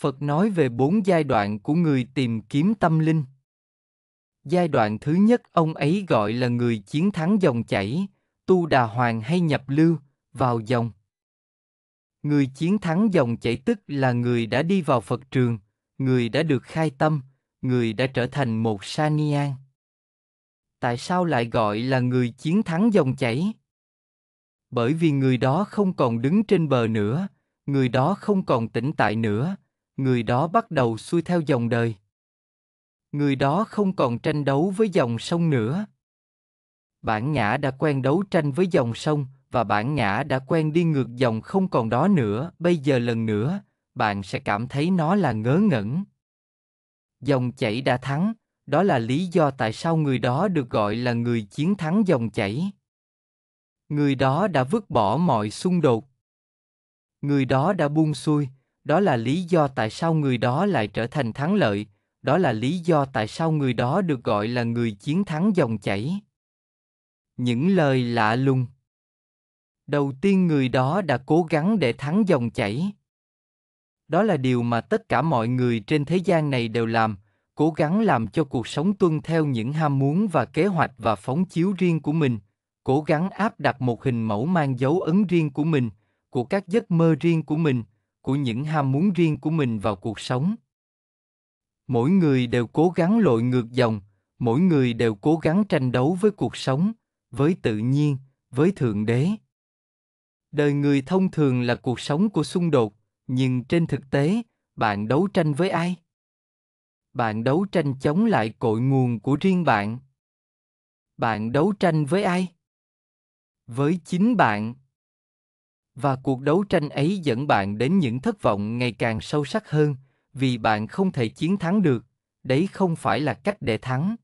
phật nói về bốn giai đoạn của người tìm kiếm tâm linh giai đoạn thứ nhất ông ấy gọi là người chiến thắng dòng chảy tu đà hoàng hay nhập lưu vào dòng người chiến thắng dòng chảy tức là người đã đi vào phật trường người đã được khai tâm người đã trở thành một sa an tại sao lại gọi là người chiến thắng dòng chảy bởi vì người đó không còn đứng trên bờ nữa người đó không còn tĩnh tại nữa người đó bắt đầu xuôi theo dòng đời người đó không còn tranh đấu với dòng sông nữa bản ngã đã quen đấu tranh với dòng sông và bản ngã đã quen đi ngược dòng không còn đó nữa bây giờ lần nữa bạn sẽ cảm thấy nó là ngớ ngẩn dòng chảy đã thắng đó là lý do tại sao người đó được gọi là người chiến thắng dòng chảy người đó đã vứt bỏ mọi xung đột người đó đã buông xuôi đó là lý do tại sao người đó lại trở thành thắng lợi, đó là lý do tại sao người đó được gọi là người chiến thắng dòng chảy. Những lời lạ lùng. Đầu tiên người đó đã cố gắng để thắng dòng chảy. Đó là điều mà tất cả mọi người trên thế gian này đều làm, cố gắng làm cho cuộc sống tuân theo những ham muốn và kế hoạch và phóng chiếu riêng của mình, cố gắng áp đặt một hình mẫu mang dấu ấn riêng của mình, của các giấc mơ riêng của mình, của những ham muốn riêng của mình vào cuộc sống mỗi người đều cố gắng lội ngược dòng mỗi người đều cố gắng tranh đấu với cuộc sống với tự nhiên với thượng đế đời người thông thường là cuộc sống của xung đột nhưng trên thực tế bạn đấu tranh với ai bạn đấu tranh chống lại cội nguồn của riêng bạn bạn đấu tranh với ai với chính bạn và cuộc đấu tranh ấy dẫn bạn đến những thất vọng ngày càng sâu sắc hơn vì bạn không thể chiến thắng được đấy không phải là cách để thắng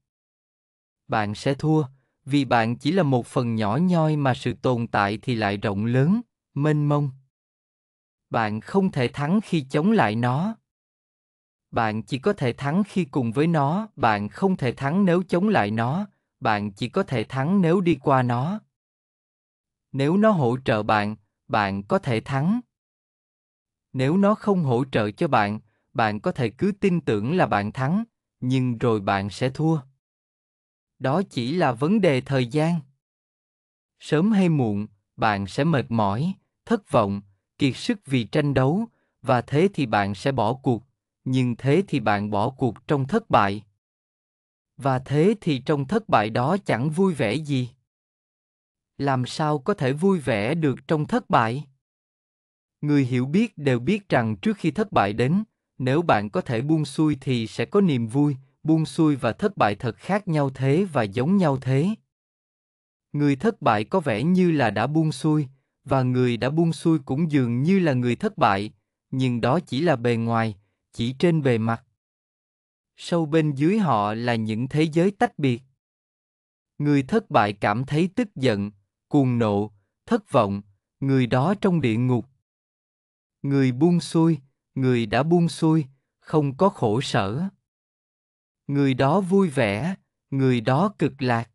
bạn sẽ thua vì bạn chỉ là một phần nhỏ nhoi mà sự tồn tại thì lại rộng lớn mênh mông bạn không thể thắng khi chống lại nó bạn chỉ có thể thắng khi cùng với nó bạn không thể thắng nếu chống lại nó bạn chỉ có thể thắng nếu đi qua nó nếu nó hỗ trợ bạn bạn có thể thắng nếu nó không hỗ trợ cho bạn bạn có thể cứ tin tưởng là bạn thắng nhưng rồi bạn sẽ thua đó chỉ là vấn đề thời gian sớm hay muộn bạn sẽ mệt mỏi thất vọng kiệt sức vì tranh đấu và thế thì bạn sẽ bỏ cuộc nhưng thế thì bạn bỏ cuộc trong thất bại và thế thì trong thất bại đó chẳng vui vẻ gì làm sao có thể vui vẻ được trong thất bại người hiểu biết đều biết rằng trước khi thất bại đến nếu bạn có thể buông xuôi thì sẽ có niềm vui buông xuôi và thất bại thật khác nhau thế và giống nhau thế người thất bại có vẻ như là đã buông xuôi và người đã buông xuôi cũng dường như là người thất bại nhưng đó chỉ là bề ngoài chỉ trên bề mặt sâu bên dưới họ là những thế giới tách biệt người thất bại cảm thấy tức giận cuồng nộ, thất vọng, người đó trong địa ngục. Người buông xuôi, người đã buông xuôi, không có khổ sở. Người đó vui vẻ, người đó cực lạc.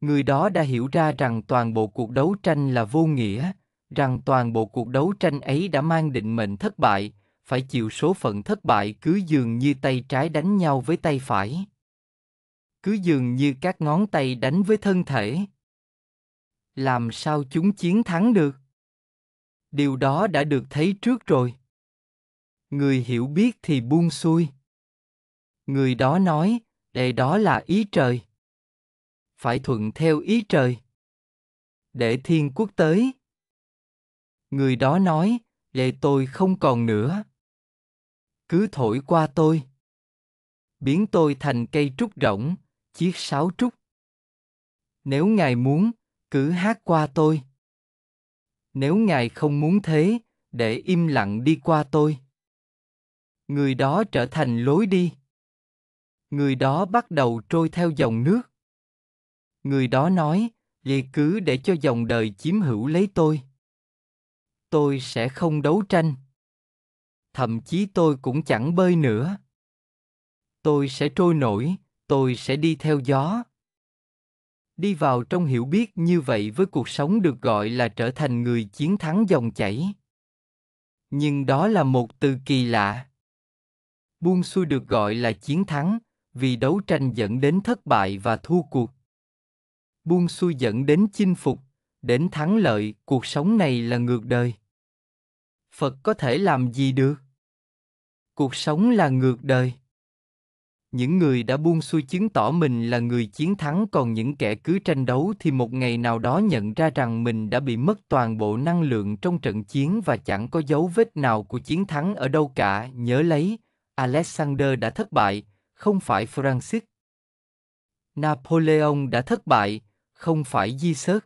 Người đó đã hiểu ra rằng toàn bộ cuộc đấu tranh là vô nghĩa, rằng toàn bộ cuộc đấu tranh ấy đã mang định mệnh thất bại, phải chịu số phận thất bại cứ dường như tay trái đánh nhau với tay phải. Cứ dường như các ngón tay đánh với thân thể làm sao chúng chiến thắng được điều đó đã được thấy trước rồi người hiểu biết thì buông xuôi người đó nói để đó là ý trời phải thuận theo ý trời để thiên quốc tới người đó nói lệ tôi không còn nữa cứ thổi qua tôi biến tôi thành cây trúc rỗng chiếc sáo trúc nếu ngài muốn cứ hát qua tôi. Nếu ngài không muốn thế, để im lặng đi qua tôi. Người đó trở thành lối đi. Người đó bắt đầu trôi theo dòng nước. Người đó nói, vì cứ để cho dòng đời chiếm hữu lấy tôi. Tôi sẽ không đấu tranh. Thậm chí tôi cũng chẳng bơi nữa. Tôi sẽ trôi nổi, tôi sẽ đi theo gió đi vào trong hiểu biết như vậy với cuộc sống được gọi là trở thành người chiến thắng dòng chảy nhưng đó là một từ kỳ lạ buông xuôi được gọi là chiến thắng vì đấu tranh dẫn đến thất bại và thua cuộc buông xuôi dẫn đến chinh phục đến thắng lợi cuộc sống này là ngược đời phật có thể làm gì được cuộc sống là ngược đời những người đã buông xuôi chứng tỏ mình là người chiến thắng còn những kẻ cứ tranh đấu thì một ngày nào đó nhận ra rằng mình đã bị mất toàn bộ năng lượng trong trận chiến và chẳng có dấu vết nào của chiến thắng ở đâu cả nhớ lấy alexander đã thất bại không phải francis napoleon đã thất bại không phải di sớt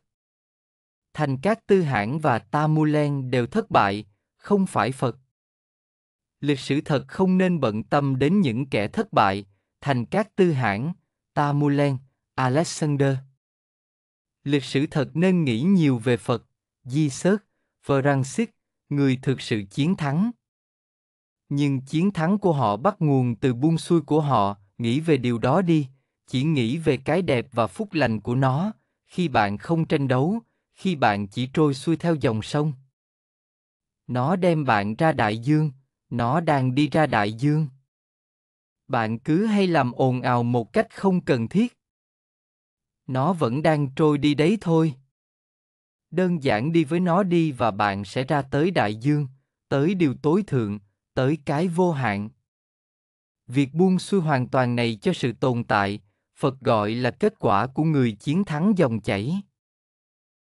thành các tư Hãn và tamulen đều thất bại không phải phật lịch sử thật không nên bận tâm đến những kẻ thất bại Thành Các Tư Hãng, ta Tamulen, Alexander. Lịch sử thật nên nghĩ nhiều về Phật, Di Sớt, Francis, người thực sự chiến thắng. Nhưng chiến thắng của họ bắt nguồn từ buông xuôi của họ, nghĩ về điều đó đi, chỉ nghĩ về cái đẹp và phúc lành của nó, khi bạn không tranh đấu, khi bạn chỉ trôi xuôi theo dòng sông. Nó đem bạn ra đại dương, nó đang đi ra đại dương bạn cứ hay làm ồn ào một cách không cần thiết nó vẫn đang trôi đi đấy thôi đơn giản đi với nó đi và bạn sẽ ra tới đại dương tới điều tối thượng tới cái vô hạn việc buông xuôi hoàn toàn này cho sự tồn tại phật gọi là kết quả của người chiến thắng dòng chảy